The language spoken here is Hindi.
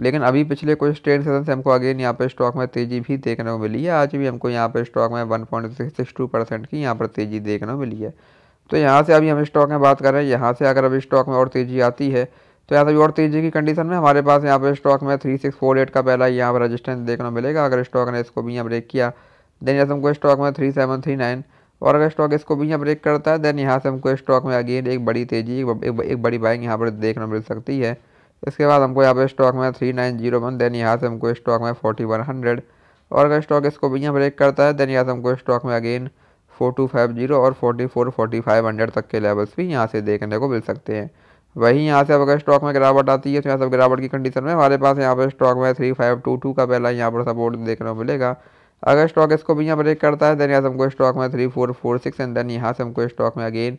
लेकिन अभी पिछले कुछ ट्रेड सेशन से तो हमको अगेन यहाँ पर स्टॉक में तेज़ी भी देखने को मिली है आज भी हमको यहाँ पर स्टॉक में one point six two percent की यहाँ पर तेज़ी देखने को मिली है तो यहाँ से अभी हम स्टॉक में बात कर रहे हैं यहाँ से अगर अभी स्टॉक में और तेज़ी आती है तो यहाँ से और तेज़ी की कंडीशन में हमारे पास यहाँ पर स्टॉक में थ्री सिक्स फोर एट का पहला यहाँ पर रजिस्टेंस देखने को मिलेगा अगर स्टॉक ने इसको भी यहाँ ब्रेक किया देन यहाँ से हमको स्टॉक में थ्री सेवन थ्री नाइन और अगर स्टॉक इसको भी यहाँ ब्रेक करता है देन यहाँ से हमको स्टॉक में अगेन एक बड़ी तेज़ी एक, एक, एक बड़ी बाइंग यहाँ पर देखने को मिल सकती है इसके बाद हमको यहाँ पे स्टॉक में three nine zero one then यहाँ से हमको स्टॉक में फोर्टी वन हंड्रेड और अगर स्टॉक इसको भी यहाँ ब्रेक करता है देन यहाँ से हमको स्टॉक में again four two five zero और forty four forty five hundred तक के लेवल्स भी यहाँ से देखने को मिल सकते हैं वहीं यहाँ से अब अगर स्टॉक में गिरावट आती है तो यहाँ से गिरावट की कंडीशन में हमारे पास यहाँ पर स्टॉक में थ्री फाइव टू टू का पहला यहाँ पर सपोर्ट देखने को मिलेगा अगर स्टॉक इसको भी यहाँ ब्रेक करता है देन यहाँ से हमको स्टॉक में three four four six and then यहाँ से हमको स्टॉक में अगेन